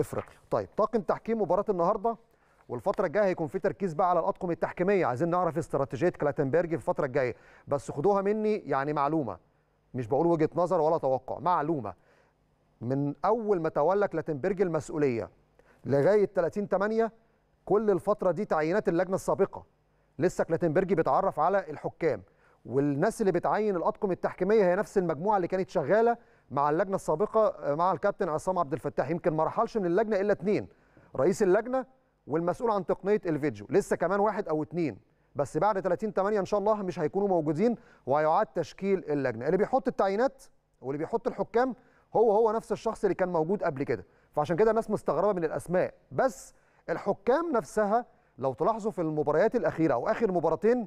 افريقيا طيب طاقم تحكيم مباراه النهارده والفترة الجاية هيكون في تركيز بقى على الأطقم التحكيمية، عايزين نعرف استراتيجية كلاتنبرج في الفترة الجاية، بس خدوها مني يعني معلومة مش بقول وجهة نظر ولا توقع، معلومة من أول ما تولى كلاتنبرج المسؤولية لغاية 30 8 كل الفترة دي تعيينات اللجنة السابقة لسه كلاتنبرج بيتعرف على الحكام والناس اللي بتعين الأطقم التحكيمية هي نفس المجموعة اللي كانت شغالة مع اللجنه السابقه مع الكابتن عصام عبد الفتاح يمكن ما رحلش من اللجنه الا اثنين رئيس اللجنه والمسؤول عن تقنيه الفيديو لسه كمان واحد او اثنين بس بعد 30 8 ان شاء الله مش هيكونوا موجودين وهيعاد تشكيل اللجنه اللي بيحط التعيينات واللي بيحط الحكام هو هو نفس الشخص اللي كان موجود قبل كده فعشان كده الناس مستغربه من الاسماء بس الحكام نفسها لو تلاحظوا في المباريات الاخيره او اخر مباراتين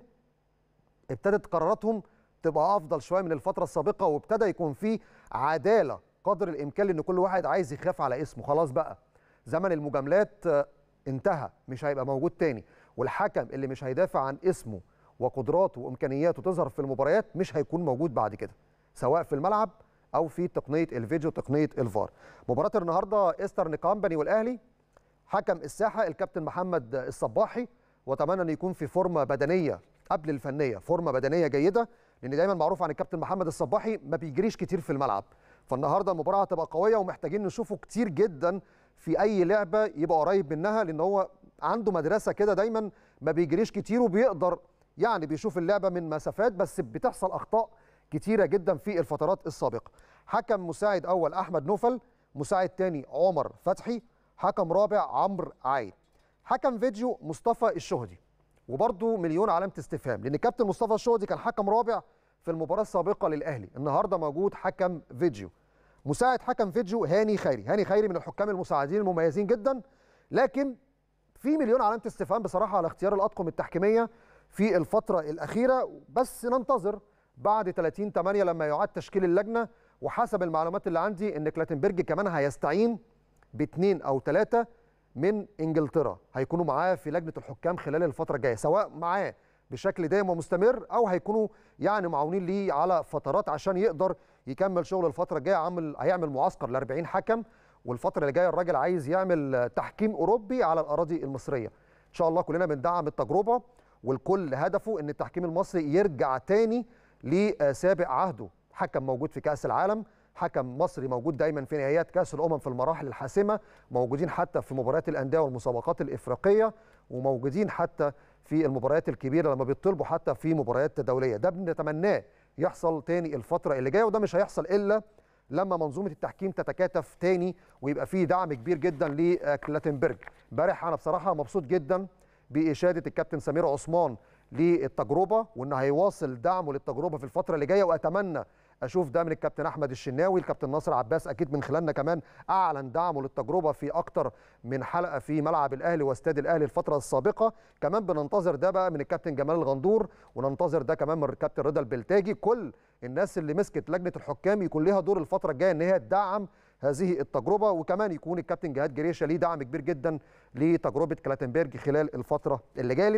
ابتدت قراراتهم تبقى افضل شويه من الفتره السابقه وابتدى يكون في عداله قدر الامكان لان كل واحد عايز يخاف على اسمه خلاص بقى زمن المجاملات آه، انتهى مش هيبقى موجود تاني والحكم اللي مش هيدافع عن اسمه وقدراته وامكانياته تظهر في المباريات مش هيكون موجود بعد كده سواء في الملعب او في تقنيه الفيديو تقنيه الفار مباراه النهارده ايسترن كامباني والاهلي حكم الساحه الكابتن محمد الصباحي واتمنى ان يكون في فورمه بدنيه قبل الفنيه فورمه بدنيه جيده ان دايما معروف عن الكابتن محمد الصباحي ما بيجريش كتير في الملعب فالنهارده المباراه هتبقى قويه ومحتاجين نشوفه كتير جدا في اي لعبه يبقى قريب منها لان هو عنده مدرسه كده دايما ما بيجريش كتير وبيقدر يعني بيشوف اللعبه من مسافات بس بتحصل اخطاء كتيره جدا في الفترات السابقه حكم مساعد اول احمد نوفل مساعد تاني عمر فتحي حكم رابع عمرو عايد حكم فيديو مصطفى الشهدي وبرده مليون علامه استفهام لان كابتن مصطفى الشوقي كان حكم رابع في المباراه السابقه للاهلي النهارده موجود حكم فيديو مساعد حكم فيديو هاني خيري هاني خيري من الحكام المساعدين المميزين جدا لكن في مليون علامه استفهام بصراحه على اختيار الاطقم التحكيميه في الفتره الاخيره بس ننتظر بعد 30 8 لما يعاد تشكيل اللجنه وحسب المعلومات اللي عندي ان كلاتنبرج كمان هيستعين باثنين او ثلاثه من انجلترا هيكونوا معاه في لجنه الحكام خلال الفتره الجايه سواء معاه بشكل دائم ومستمر او هيكونوا يعني معاونين ليه على فترات عشان يقدر يكمل شغل الفتره الجايه عامل هيعمل معسكر ل 40 حكم والفتره اللي جايه الراجل عايز يعمل تحكيم اوروبي على الاراضي المصريه ان شاء الله كلنا بندعم التجربه والكل هدفه ان التحكيم المصري يرجع تاني لسابق عهده حكم موجود في كاس العالم حكم مصري موجود دايما في نهائيات كاس الامم في المراحل الحاسمه موجودين حتى في مباريات الانديه والمسابقات الافريقيه وموجودين حتى في المباريات الكبيره لما بيطلبوا حتى في مباريات دوليه ده بنتمناه يحصل تاني الفتره اللي جايه وده مش هيحصل الا لما منظومه التحكيم تتكاتف تاني ويبقى فيه دعم كبير جدا لكلاتنبرج امبارح انا بصراحه مبسوط جدا باشاده الكابتن سمير عثمان للتجربه وان هيواصل دعمه للتجربه في الفتره اللي جايه واتمنى اشوف ده من الكابتن احمد الشناوي الكابتن ناصر عباس اكيد من خلالنا كمان اعلن دعمه للتجربه في اكتر من حلقه في ملعب الاهلي واستاد الاهلي الفتره السابقه كمان بننتظر ده بقى من الكابتن جمال الغندور وننتظر ده كمان من الكابتن رضا البلتاجي كل الناس اللي مسكت لجنه الحكام يكون لها دور الفتره الجايه ان هي تدعم هذه التجربه وكمان يكون الكابتن جهاد جريشه ليه دعم كبير جدا لتجربه كلاتنبرج خلال الفتره اللي جايه